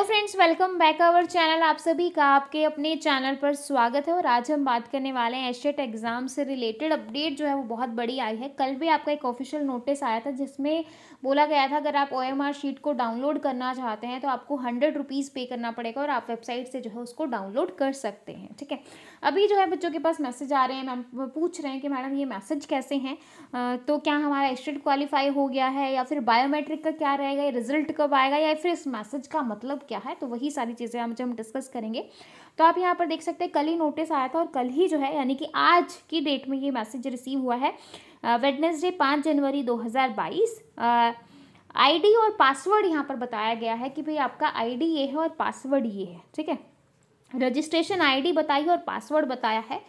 hello friends welcome back our channel आप सभी का आपके अपने चैनल पर स्वागत है और आज हम बात करने वाले हैं एशियट एग्ज़ाम से रिलेटेड अपडेट जो है वो बहुत बड़ी आई है कल भी आपका एक ऑफिशियल नोटिस आया था जिसमें बोला गया था अगर आप ओएमआर शीट को डाउनलोड करना चाहते हैं तो आपको हंड्रेड रुपीज़ पे करना पड़ेगा और आप वेबसाइट से जो है उसको डाउनलोड कर सकते हैं ठीक है अभी जो है बच्चों के पास मैसेज आ रहे हैं मैम पूछ रहे हैं कि मैडम ये मैसेज कैसे हैं तो क्या हमारा एशियट क्वालिफाई हो गया है या फिर बायोमेट्रिक का क्या रहेगा या रिजल्ट कब आएगा या फिर इस मैसेज का मतलब क्या है तो वही सारी चीज़ें हम जो हम डिस्कस करेंगे तो आप यहाँ पर देख सकते हैं कल ही नोटिस आया था और कल ही जो है यानी कि आज की डेट में ये मैसेज रिसीव हुआ है वेडनेसडे पाँच जनवरी दो हज़ार आईडी और पासवर्ड यहाँ पर बताया गया है कि भाई आपका आईडी ये है और पासवर्ड ये है ठीक है रजिस्ट्रेशन आईडी बताई और पासवर्ड बताया है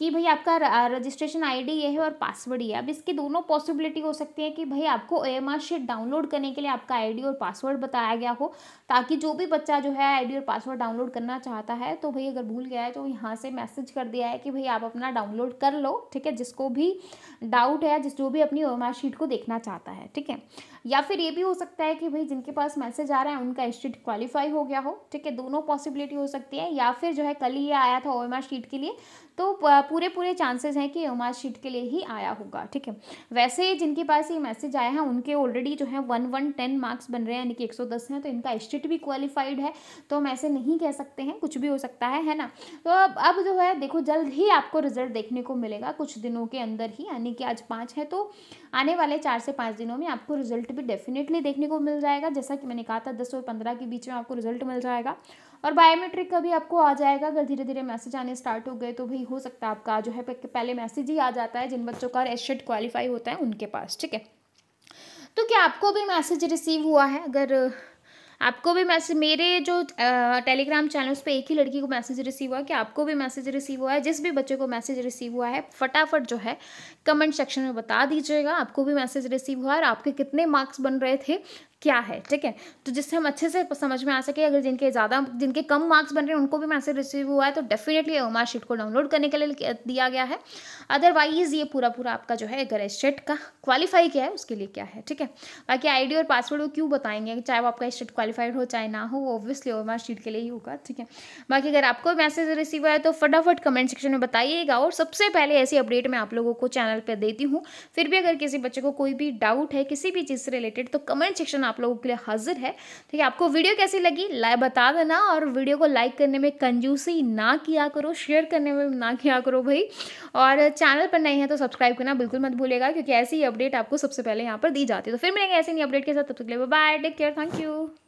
कि भाई आपका रजिस्ट्रेशन आईडी ये है और पासवर्ड ये अब इसकी दोनों पॉसिबिलिटी हो सकती है कि भाई आपको ए एम शीट डाउनलोड करने के लिए आपका आईडी और पासवर्ड बताया गया हो ताकि जो भी बच्चा जो है आईडी और पासवर्ड डाउनलोड करना चाहता है तो भाई अगर भूल गया है तो यहाँ से मैसेज कर दिया है कि भाई आप अपना डाउनलोड कर लो ठीक है जिसको भी डाउट है जिस जो भी अपनी ओ शीट को देखना चाहता है ठीक है या फिर ये भी हो सकता है कि भाई जिनके पास मैसेज आ रहा है उनका स्टेट क्वालिफाई हो गया हो ठीक है दोनों पॉसिबिलिटी हो सकती है या फिर जो है कल ये आया था ओ शीट के लिए तो पूरे पूरे चांसेस हैं कि उमा शीट के लिए ही आया होगा ठीक है वैसे जिनके पास ये मैसेज आया है उनके ऑलरेडी जो है वन वन टेन मार्क्स बन रहे हैं यानी कि एक सौ दस हैं तो इनका स्टेट भी क्वालिफाइड है तो हम ऐसे नहीं कह सकते हैं कुछ भी हो सकता है है ना तो अब अब जो है देखो जल्द ही आपको रिजल्ट देखने को मिलेगा कुछ दिनों के अंदर ही यानी कि आज पाँच है तो आने वाले चार से पाँच दिनों में आपको रिजल्ट भी डेफिनेटली देखने को मिल जाएगा जैसा कि मैंने कहा था दस और पंद्रह के बीच में आपको रिजल्ट मिल जाएगा और बायोमेट्रिक का भी आपको आ जाएगा अगर धीरे धीरे मैसेज आने स्टार्ट हो गए तो भाई हो सकता है आपका जो है पहले मैसेज ही आ जाता है जिन बच्चों का एशेड क्वालिफाई होता है उनके पास ठीक है तो क्या आपको भी मैसेज रिसीव हुआ है अगर आपको भी मैसेज मेरे जो टेलीग्राम चैनल्स पे एक ही लड़की को मैसेज रिसीव हुआ कि आपको भी मैसेज रिसीव हुआ है जिस भी बच्चे को मैसेज रिसीव हुआ है फटाफट जो है कमेंट सेक्शन में बता दीजिएगा आपको भी मैसेज रिसीव हुआ और आपके कितने मार्क्स बन रहे थे क्या है ठीक है तो जिससे हम अच्छे से समझ में आ सके अगर जिनके ज़्यादा जिनके कम मार्क्स बन रहे हैं उनको भी मैसेज रिसीव हुआ है तो डेफिनेटली ओमा शीट को डाउनलोड करने के लिए दिया गया है अदरवाइज ये पूरा पूरा आपका जो है अगर स्टेट का क्वालिफाई क्या है उसके लिए क्या है ठीक है बाकी आईडी और पासवर्ड वो क्यों बताएंगे चाहे वो आपका स्टेट क्वालिफाई क्वालिफाइड हो चाहे ना हो वो ऑब्वियसली ओवर शीट के लिए ही होगा ठीक है बाकी अगर आपको मैसेज रिसीव है तो फटाफट कमेंट सेक्शन में बताइएगा और सबसे पहले ऐसी अपडेट मैं आप लोगों को चैनल पर देती हूँ फिर भी अगर किसी बच्चे को कोई भी डाउट है किसी भी चीज़ से रिलेटेड तो कमेंट सेक्शन आप लोगों के लिए हाजिर है ठीक है आपको वीडियो कैसी लगी लाइव बता देना और वीडियो को लाइक करने में कंजूसी ना किया करो शेयर करने में ना किया करो भाई और चैनल पर नहीं है तो सब्सक्राइब करना बिल्कुल मत भूलेगा क्योंकि ऐसी ही अपडेट आपको सबसे पहले यहाँ पर दी जाती है तो फिर मिलेंगे ऐसी नहीं अपडेट के साथ तब तक ले bye take care thank you